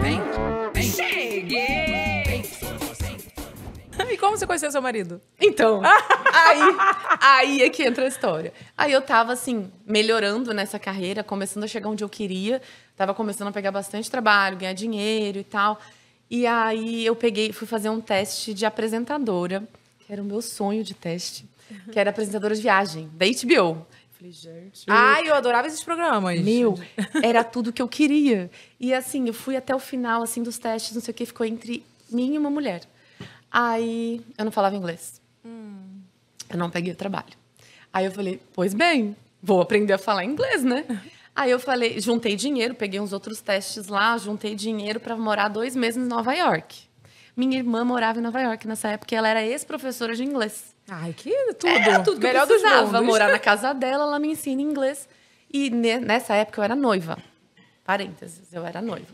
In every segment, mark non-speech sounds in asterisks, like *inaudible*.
Vem, vem. Cheguei! Vem. E como você conheceu seu marido? Então, ah. aí, aí é que entra a história. Aí eu tava, assim, melhorando nessa carreira, começando a chegar onde eu queria. Tava começando a pegar bastante trabalho, ganhar dinheiro e tal. E aí eu peguei, fui fazer um teste de apresentadora, que era o meu sonho de teste, que era apresentadora de viagem, da HBO. Ah, gente. Ai, eu adorava esses programas. Meu, era tudo que eu queria. E assim, eu fui até o final assim dos testes, não sei o que, ficou entre mim e uma mulher. Aí eu não falava inglês. Hum. Eu não peguei o trabalho. Aí eu falei, pois bem, vou aprender a falar inglês, né? *laughs* Aí eu falei, juntei dinheiro, peguei uns outros testes lá, juntei dinheiro para morar dois meses em Nova York. Minha irmã morava em Nova York nessa época, ela era ex-professora de inglês. Ai, que tudo. É, tudo que Melhor eu precisava. Dos morar na casa dela, ela me ensina inglês. E nessa época eu era noiva. Parênteses, eu era noiva.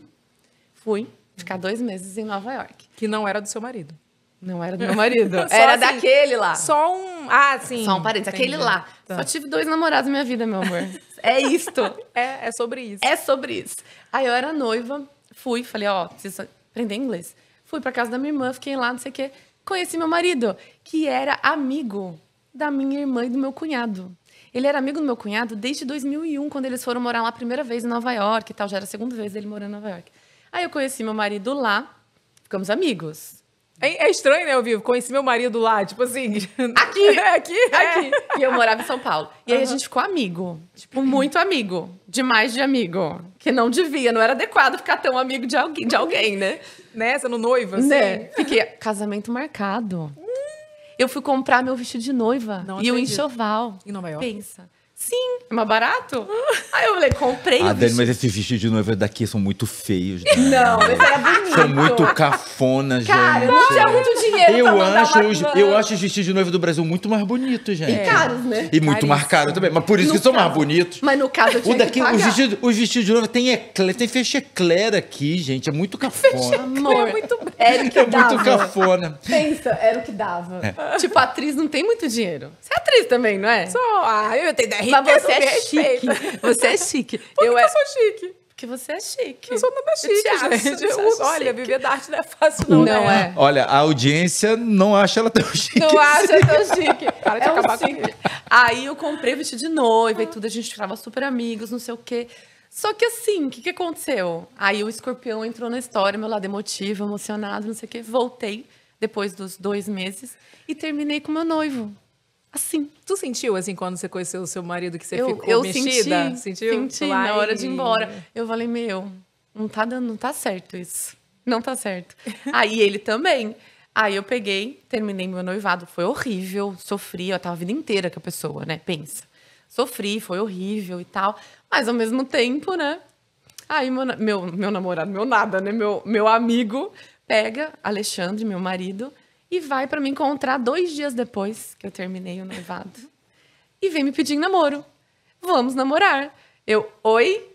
Fui ficar dois meses em Nova York. Que não era do seu marido. Não era do meu marido. *laughs* era assim, daquele lá. Só um. Ah, sim. Só um parênteses. Aquele lá. Tá. Só tive dois namorados na minha vida, meu amor. *laughs* é isto. é, é sobre isso. É sobre isso. Aí eu era noiva, fui, falei, ó, oh, preciso aprender inglês. Fui pra casa da minha irmã, fiquei lá, não sei o quê conheci meu marido, que era amigo da minha irmã e do meu cunhado. Ele era amigo do meu cunhado desde 2001, quando eles foram morar lá a primeira vez em Nova York e tal. Já era a segunda vez dele morando em Nova York. Aí eu conheci meu marido lá, ficamos amigos. É, é, estranho, né, eu vivo? Conheci meu marido lá, tipo assim. Aqui! aqui! *laughs* É, aqui! É. E eu morava em São Paulo. E uhum. aí a gente ficou amigo. Tipo, muito amigo. Demais de amigo. Que não devia, não era adequado ficar tão amigo de alguém, de alguém né? Né? Sendo noiva, assim. Né? Fiquei casamento marcado. Eu fui comprar meu vestido de noiva não e o enxoval. Em Nova York? Pensa. Sim. É mais barato? *laughs* Aí eu falei, comprei ah, Dani, mas esses vestidos de noiva daqui são muito feios. Né? Não, mas era bonito. São muito cafonas, cara, gente. Não tinha é. muito dinheiro eu acho, os, Eu acho os vestidos de noiva do Brasil muito mais bonitos, gente. E caros, né? E muito Caríssimo. mais caros também. Mas por isso no que são mais bonitos. Mas no caso eu tinha o daqui, que pagar. Os vestidos, os vestidos de noiva tem eclair, tem fechecler aqui, gente. É muito é cafona. Amor, é muito era o que é dava. muito cafona. Pensa, era o que dava. É. Tipo, atriz não tem muito dinheiro. Você é atriz também, não é? Só, ah, eu tenho 10 mas você é chique. Você é chique. Por eu, que é... eu sou chique? Porque você é chique. Eu sou nada chique, eu gente. Eu, eu, olha, chique. viver da arte não é fácil, não. Não né? é. Olha, a audiência não acha ela tão chique. Não assim. acha tão chique. *laughs* Para de é acabar um chique. Aí eu comprei vestido de noiva e tudo, a gente ficava super amigos, não sei o quê. Só que assim, o que, que aconteceu? Aí o escorpião entrou na história, meu lado emotivo, emocionado, não sei o quê. Voltei depois dos dois meses e terminei com meu noivo assim. Tu sentiu, assim, quando você conheceu o seu marido, que você eu, ficou eu mexida? Senti, Sentiu? Senti, na hora de ir embora. Eu falei, meu, não tá dando, não tá certo isso. Não tá certo. *laughs* Aí ele também. Aí eu peguei, terminei meu noivado. Foi horrível, sofri. Eu tava a vida inteira com a pessoa, né? Pensa. Sofri, foi horrível e tal. Mas ao mesmo tempo, né? Aí meu, meu, meu namorado, meu nada, né? Meu, meu amigo pega Alexandre, meu marido, e vai para me encontrar dois dias depois que eu terminei o noivado. e vem me pedir namoro. Vamos namorar. Eu, oi?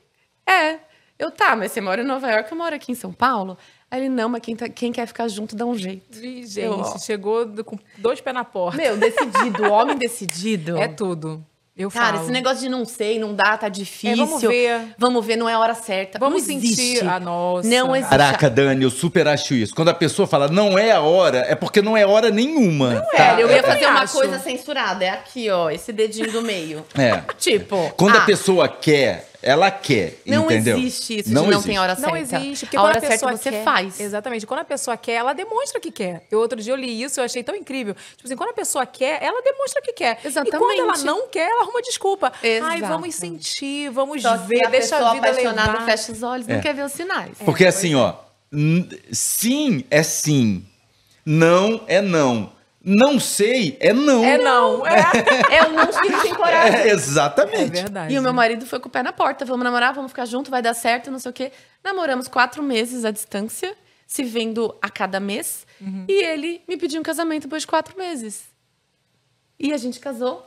É. Eu, tá, mas você mora em Nova York, eu moro aqui em São Paulo. Aí ele, não, mas quem, tá, quem quer ficar junto dá um jeito. Gente, eu, chegou com dois pés na porta. Meu, decidido, homem *laughs* decidido. É tudo. Eu Cara, falo. esse negócio de não sei, não dá, tá difícil. É, vamos ver. Vamos ver, não é a hora certa. Vamos não existe. sentir a ah, nossa. Não existe. Caraca, Dani, eu super acho isso. Quando a pessoa fala não é a hora, é porque não é hora nenhuma. Não tá? é, eu ia fazer uma coisa censurada. É aqui, ó, esse dedinho do meio. É. tipo. Quando ah, a pessoa quer ela quer, não entendeu? Existe isso, não existe isso, não, tem hora certa. Não existe, porque a hora a certa você quer, faz. Exatamente, quando a pessoa quer, ela demonstra que quer. Eu outro dia eu li isso, eu achei tão incrível. Tipo assim, quando a pessoa quer, ela demonstra que quer. Exatamente. E quando ela não quer, ela arruma desculpa. Exato. Ai, vamos sentir, vamos Só ver, a deixa a vida apaixonada levar. fecha os olhos, é. não quer ver os sinais. É. Porque assim, ó, é. sim é sim, não é não. Não sei é não. É não. *laughs* É. é, é um não que sem coragem. É, exatamente. É verdade. E o meu marido foi com o pé na porta. Vamos namorar, vamos ficar junto, vai dar certo, não sei o quê. Namoramos quatro meses à distância, se vendo a cada mês. Uhum. E ele me pediu um casamento depois de quatro meses. E a gente casou.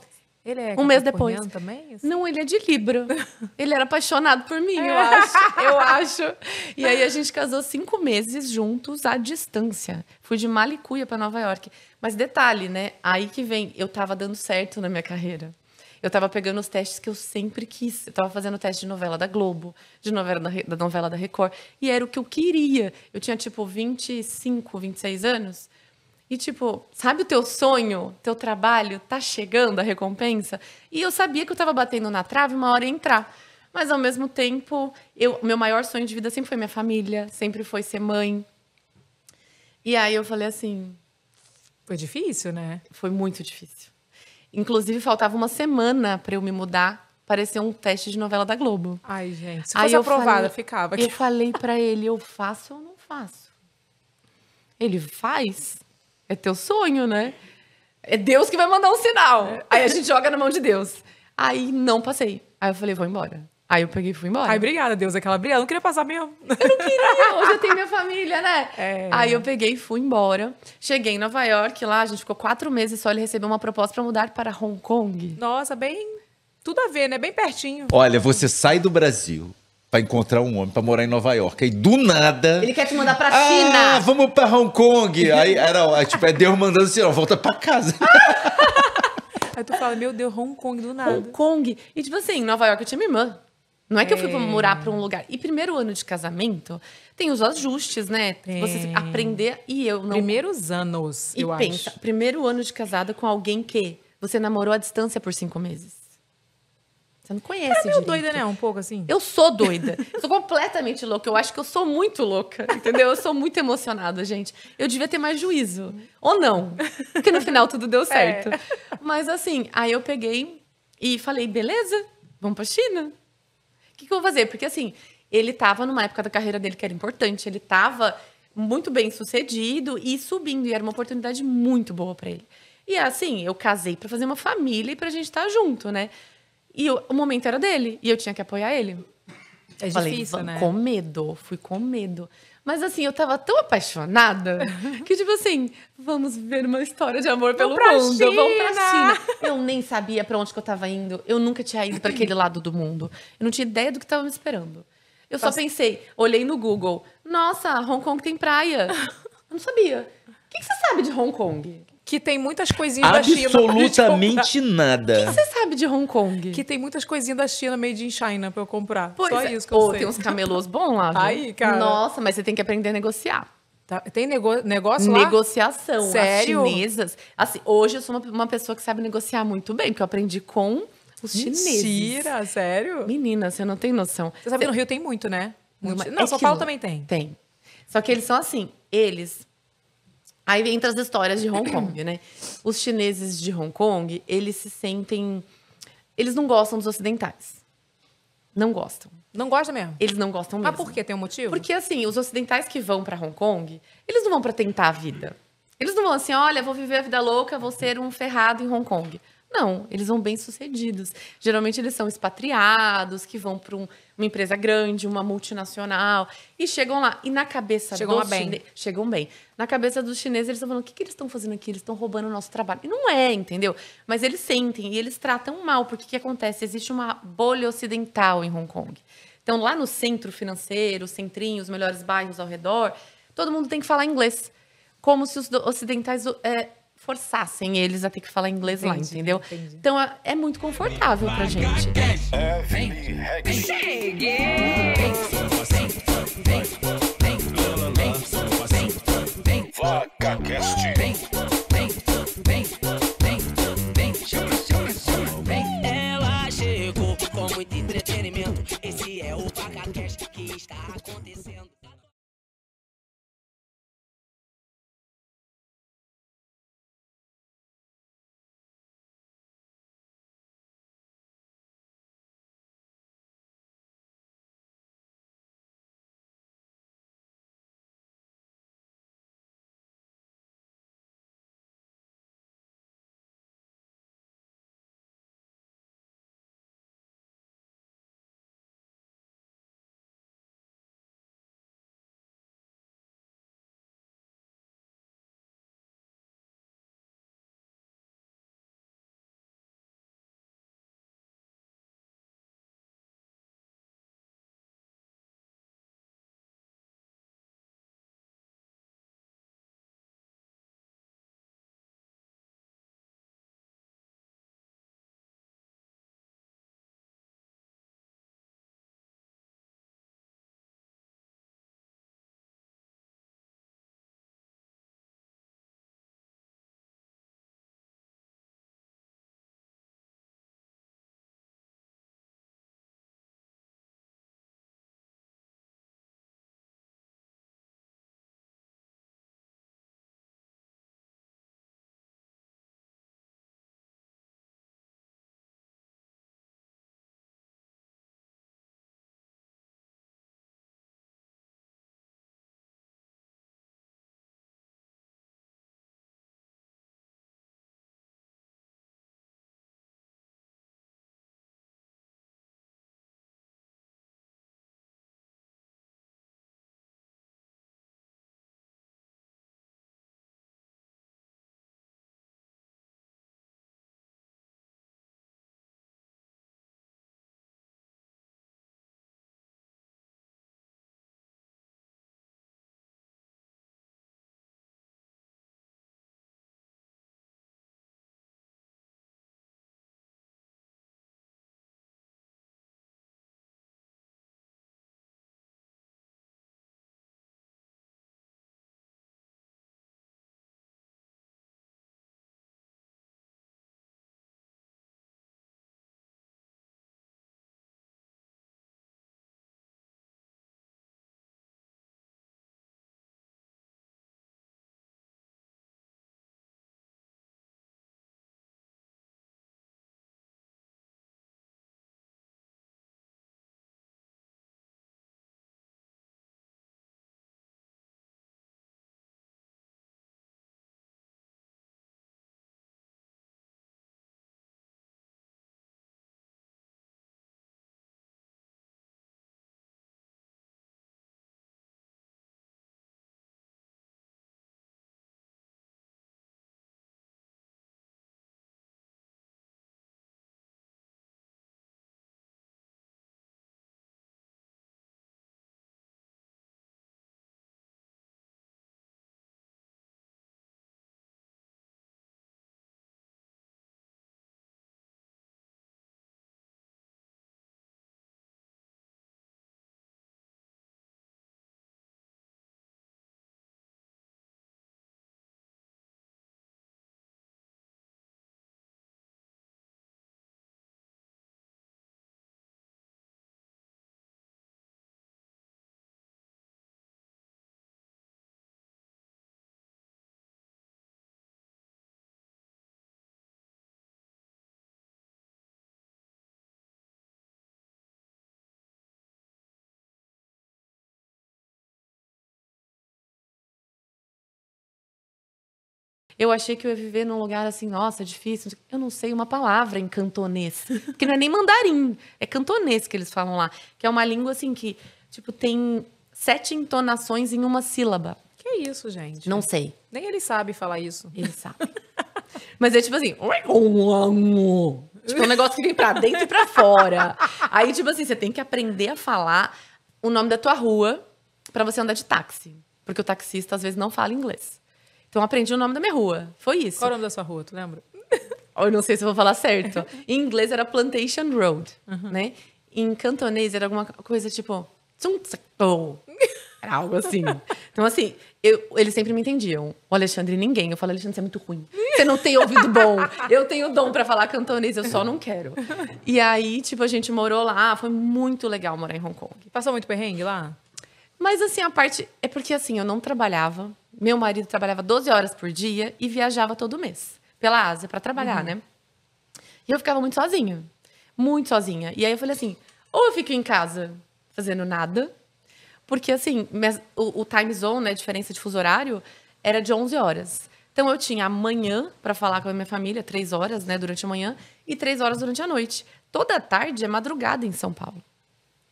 Ele é um mês depois. Também, assim? Não, ele é de Libra. *laughs* ele era apaixonado por mim, eu é. acho. Eu acho. E aí a gente casou cinco meses juntos à distância. Fui de Malicuia para Nova York. Mas detalhe, né? Aí que vem, eu tava dando certo na minha carreira. Eu tava pegando os testes que eu sempre quis. Eu tava fazendo teste de novela da Globo, de novela da, da novela da Record. E era o que eu queria. Eu tinha, tipo, 25, 26 anos. E tipo, sabe o teu sonho, teu trabalho, tá chegando a recompensa? E eu sabia que eu tava batendo na trave uma hora ia entrar. Mas ao mesmo tempo, eu, meu maior sonho de vida sempre foi minha família, sempre foi ser mãe. E aí eu falei assim, foi difícil, né? Foi muito difícil. Inclusive faltava uma semana para eu me mudar, parecia um teste de novela da Globo. Ai, gente, se fosse aí eu aprovada, falei, ficava aqui. Eu falei para ele, eu faço ou não faço? Ele faz? É teu sonho, né? É Deus que vai mandar um sinal. É. Aí a gente joga na mão de Deus. Aí não passei. Aí eu falei, vou embora. Aí eu peguei e fui embora. Ai, obrigada, Deus, aquela briga. Eu não queria passar mesmo. Eu não queria, *laughs* hoje eu tenho minha família, né? É. Aí eu peguei e fui embora. Cheguei em Nova York, lá a gente ficou quatro meses só. Ele recebeu uma proposta para mudar para Hong Kong. Nossa, bem. Tudo a ver, né? Bem pertinho. Olha, você sai do Brasil, para encontrar um homem para morar em Nova York. Aí do nada. Ele quer te mandar pra ah, China. Ah, vamos para Hong Kong. *laughs* Aí era, tipo, é Deus mandando assim, ó, volta para casa. *laughs* Aí tu fala, meu Deus, Hong Kong do nada. Hong Kong. E tipo assim, Nova York eu tinha minha irmã. Não é que eu fui pra é. morar pra um lugar. E primeiro ano de casamento, tem os ajustes, né? Tem. Você aprender e eu não. Primeiros anos, e eu pensa, acho. Primeiro ano de casada com alguém que você namorou à distância por cinco meses. Você não conhece. Você é meio doida, né? Um pouco assim. Eu sou doida. sou completamente louca. Eu acho que eu sou muito louca, entendeu? Eu sou muito emocionada, gente. Eu devia ter mais juízo. Ou não. Porque no final tudo deu é. certo. É. Mas assim, aí eu peguei e falei, beleza, vamos pra China. O que, que eu vou fazer? Porque assim, ele estava numa época da carreira dele que era importante, ele estava muito bem sucedido e subindo, e era uma oportunidade muito boa para ele. E assim, eu casei para fazer uma família e para a gente estar tá junto, né? E eu, o momento era dele. E eu tinha que apoiar ele. É Falei, difícil, né? Com medo, fui com medo. Mas assim, eu tava tão apaixonada *laughs* que, tipo assim, vamos ver uma história de amor pelo mundo. China. Vamos pra China. Eu nem sabia para onde que eu tava indo. Eu nunca tinha ido para aquele lado do mundo. Eu não tinha ideia do que tava me esperando. Eu Posso... só pensei, olhei no Google. Nossa, Hong Kong tem praia. Eu não sabia. O que, que você sabe de Hong Kong? Que tem muitas coisinhas da China. Absolutamente nada. O que você sabe de Hong Kong? Que tem muitas coisinhas da China made in China pra eu comprar. Pois Só é. isso que eu Ou sei. tem uns camelôs bons lá. *laughs* Tá viu? Aí, cara. Nossa, mas você tem que aprender a negociar. Tá. Tem nego negócio lá? Negociação. Sério? As chinesas. Assim, hoje eu sou uma, uma pessoa que sabe negociar muito bem, porque eu aprendi com os chineses. Mentira, sério? Menina, você não tem noção. Você sabe, que no Rio tem muito, né? Muito. Não, é São Paulo também tem. Tem. Só que eles são assim, eles Aí entra as histórias de Hong Kong, *coughs* né? Os chineses de Hong Kong, eles se sentem. Eles não gostam dos ocidentais. Não gostam. Não gostam mesmo? Eles não gostam mesmo. Mas por que? Tem um motivo? Porque, assim, os ocidentais que vão para Hong Kong, eles não vão para tentar a vida. Eles não vão assim, olha, vou viver a vida louca, vou ser um ferrado em Hong Kong. Não, eles vão bem-sucedidos. Geralmente eles são expatriados, que vão para um, uma empresa grande, uma multinacional, e chegam lá. E na cabeça chegam dos chineses. Chegam bem. Na cabeça dos chineses, eles estão falando: o que, que eles estão fazendo aqui? Eles estão roubando o nosso trabalho. E não é, entendeu? Mas eles sentem e eles tratam mal, porque o que acontece? Existe uma bolha ocidental em Hong Kong. Então, lá no centro financeiro, centrinho, os melhores bairros ao redor, todo mundo tem que falar inglês. Como se os ocidentais é, forçassem eles a ter que falar inglês entendi, lá, entendeu? Entendi. Então é muito confortável pra gente. Cheguei! Eu achei que eu ia viver num lugar assim, nossa, difícil. Eu não sei uma palavra em cantonês, *laughs* que não é nem mandarim, é cantonês que eles falam lá, que é uma língua assim que, tipo, tem sete entonações em uma sílaba. Que isso, gente? Não sei. Nem ele sabe falar isso. Ele sabe. *laughs* Mas é tipo assim. *laughs* tipo, é um negócio que vem pra dentro e pra fora. Aí, tipo assim, você tem que aprender a falar o nome da tua rua para você andar de táxi. Porque o taxista às vezes não fala inglês. Então aprendi o nome da minha rua. Foi isso. Qual o nome da sua rua, tu lembra? Eu não sei se vou falar certo. *laughs* Em inglês era Plantation Road, uhum. né? Em cantonês era alguma coisa tipo. Era algo assim. Então, assim, eu, eles sempre me entendiam. O Alexandre, ninguém. Eu falo, Alexandre, você é muito ruim. Você não tem ouvido bom. Eu tenho dom para falar cantonês, eu só não quero. E aí, tipo, a gente morou lá. Foi muito legal morar em Hong Kong. Passou muito perrengue lá? Mas, assim, a parte. É porque, assim, eu não trabalhava. Meu marido trabalhava 12 horas por dia e viajava todo mês pela Ásia para trabalhar, uhum. né? E eu ficava muito sozinha. Muito sozinha. E aí eu falei assim: ou eu fico em casa fazendo nada, porque assim, o, o time zone, né, diferença de fuso horário, era de 11 horas. Então eu tinha amanhã para falar com a minha família, três horas, né, durante a manhã, e três horas durante a noite. Toda tarde é madrugada em São Paulo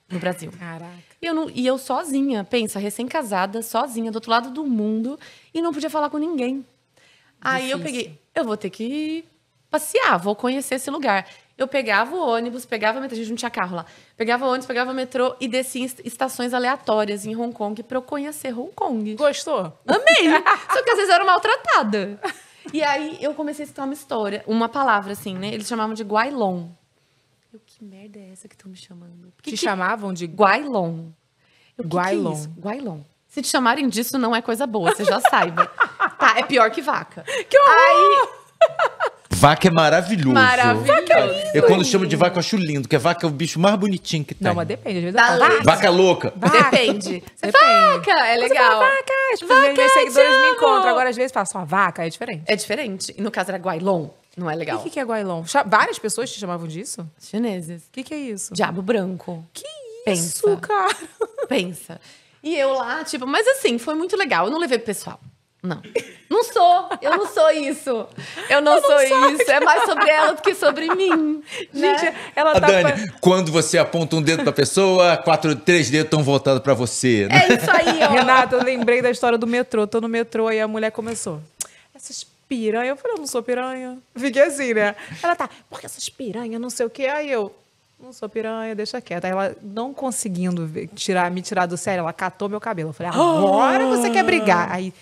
no Brasil. Caraca. E eu, não, e eu sozinha, pensa, recém-casada, sozinha, do outro lado do mundo, e não podia falar com ninguém. Difícil. Aí eu peguei, eu vou ter que passear, vou conhecer esse lugar. Eu pegava o ônibus, pegava metrô, a gente não tinha carro lá. Pegava ônibus, pegava metrô e descia em estações aleatórias em Hong Kong para eu conhecer Hong Kong. Gostou? Amei! *laughs* Só que às vezes eu era maltratada. E aí eu comecei a citar uma história, uma palavra assim, né? Eles chamavam de Guailong. Eu, que merda é essa que estão me chamando? Porque te que... chamavam de Guailon. Eu, Guailon. Que que é Guailon. Se te chamarem disso, não é coisa boa, você já *laughs* saiba. tá, é pior que vaca. Que horror! Aí... Vaca é maravilhoso. Maravilhoso. Vaca é lindo. Eu quando chamo de vaca, eu acho lindo, porque vaca é o bicho mais bonitinho que tem. Não, mas depende. Às vezes vaca. vaca louca. Vaca. Depende. Você vaca, é legal. Você fala, vaca. Tipo, vaca, meus seguidores me encontram. Agora, às vezes, falam só vaca, é diferente. É diferente. E no caso era guailon. Não é legal. O que, que é Guailão? Várias pessoas te chamavam disso? Chineses. O que, que é isso? Diabo branco. Que isso, Pensa. cara? Pensa. E eu lá, tipo, mas assim, foi muito legal. Eu não levei pro pessoal. Não. Não sou. Eu não sou isso. Eu não, eu não sou, sou, isso. É mais sobre ela do que sobre mim. Né? Gente, né? ela a tá. Dani, pra... quando você aponta um dedo pra pessoa, quatro, três dedos estão voltados pra você. Né? É isso aí, ó. Renata, eu lembrei da história do metrô. Tô no metrô e a mulher começou. Essas piranha. Eu falei, eu não sou piranha. Fiquei assim, né? Ela tá, porque essas piranhas, não sei o quê. Aí eu, não sou piranha, deixa quieto. Aí ela, não conseguindo tirar, me tirar do sério, ela catou meu cabelo. Eu falei, ah, agora oh! você quer brigar. Aí,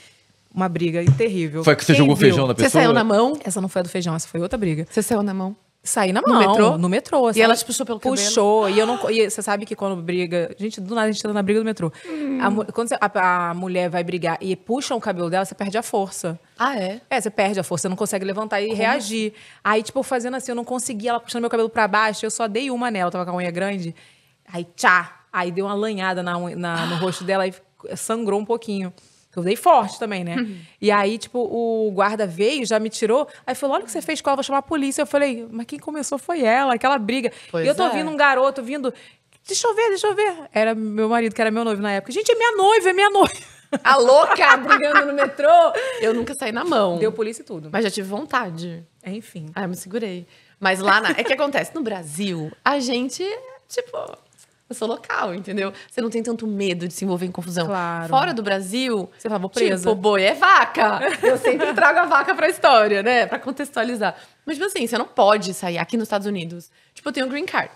uma briga terrível. Foi que você Quem jogou viu? feijão na pessoa? Você saiu na mão? Essa não foi a do feijão, essa foi outra briga. Você saiu na mão? Saí na mão. No metrô? No metrô. Assim, e ela te puxou pelo cabelo? Puxou. E eu não... E você sabe que quando briga... Gente, do nada a gente tá na briga do metrô. Hum. A, quando você, a, a, mulher vai brigar e puxa o cabelo dela, você perde a força. Ah, é? É, você perde a força. Você não consegue levantar e Como? reagir. Aí, tipo, fazendo assim, eu não conseguia. Ela puxando meu cabelo para baixo. Eu só dei uma nela. Eu tava com a unha grande. Aí, tchá. Aí deu uma lanhada na, na no rosto dela e sangrou um pouquinho. Eu dei forte também, né? Uhum. E aí, tipo, o guarda veio, já me tirou. Aí falou: olha o que você fez com ela, vou chamar a polícia. Eu falei, mas quem começou foi ela, aquela briga. Pois e eu tô é. vindo um garoto vindo. Deixa eu ver, deixa eu ver. Era meu marido, que era meu noivo na época. Gente, é minha noiva, é minha noiva. *laughs* A louca brigando no metrô. Eu nunca saí na mão. Deu polícia e tudo. Mas já tive vontade. É, enfim. Aí ah, eu me segurei. Mas lá na. É que acontece, no Brasil, a gente, tipo, eu sou local, entendeu? Você não tem tanto medo de se envolver em confusão. Claro. Fora do Brasil, você fala, vou Tipo, boi é vaca. *laughs* Eu sempre trago a vaca pra história, né? Pra contextualizar. Mas, tipo assim, você não pode sair aqui nos Estados Unidos. Tipo, eu tenho um green card.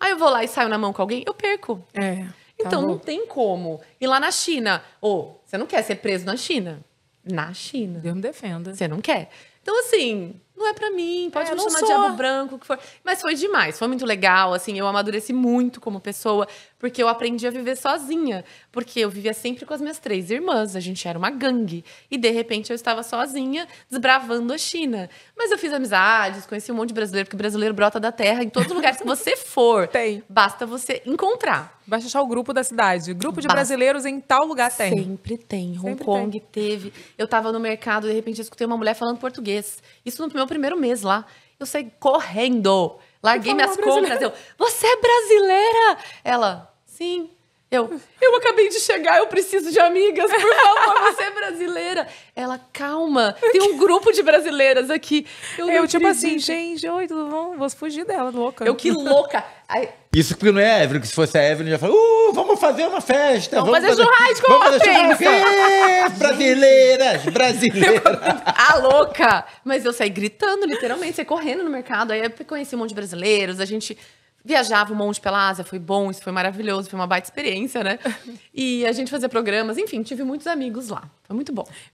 Aí eu vou lá e saio na mão com alguém, eu perco. É. Então tá não tem como. E lá na China, ou oh, você não quer ser preso na China? Na China. Deus me defenda. Você não quer. Então, assim, não é para mim, pode é, me chamar sou. de diabo branco, que for. Mas foi demais, foi muito legal, assim, eu amadureci muito como pessoa, porque eu aprendi a viver sozinha, porque eu vivia sempre com as minhas três irmãs, a gente era uma gangue, e de repente eu estava sozinha desbravando a China. Mas eu fiz amizades, conheci um monte de brasileiro, porque brasileiro brota da terra em todos os lugares que você for. *laughs* Tem. Basta você encontrar. Basta achar o grupo da cidade. Grupo de Basta. brasileiros em tal lugar tem. Sempre tem. Hong sempre Kong tem. teve. Eu estava no mercado, de repente eu escutei uma mulher falando português. Isso no meu primeiro mês lá. Eu saí correndo. Larguei minhas compras. Eu, você é brasileira? Ela, Sim. Eu, eu acabei de chegar, eu preciso de amigas, por favor, você é brasileira. Ela, calma, tem um grupo de brasileiras aqui. Eu, eu tipo assim, gente, oi, tudo bom? Vou fugir dela, louca. Eu, que louca. Isso não é a Evelyn, que se fosse a Evelyn, já falou, uh, vamos fazer uma festa. Vamos, vamos fazer, churrasco, vamos fazer churrasco. brasileiras, brasileiras. a *laughs* ah, louca. Mas eu saí gritando, literalmente, saí correndo no mercado. Aí eu conheci um monte de brasileiros, a gente viajava um monte pela Ásia, foi bom, isso foi maravilhoso, foi uma baita experiência, né? *laughs* E a gente fazia programas, enfim, tive muitos amigos lá. Foi muito bom.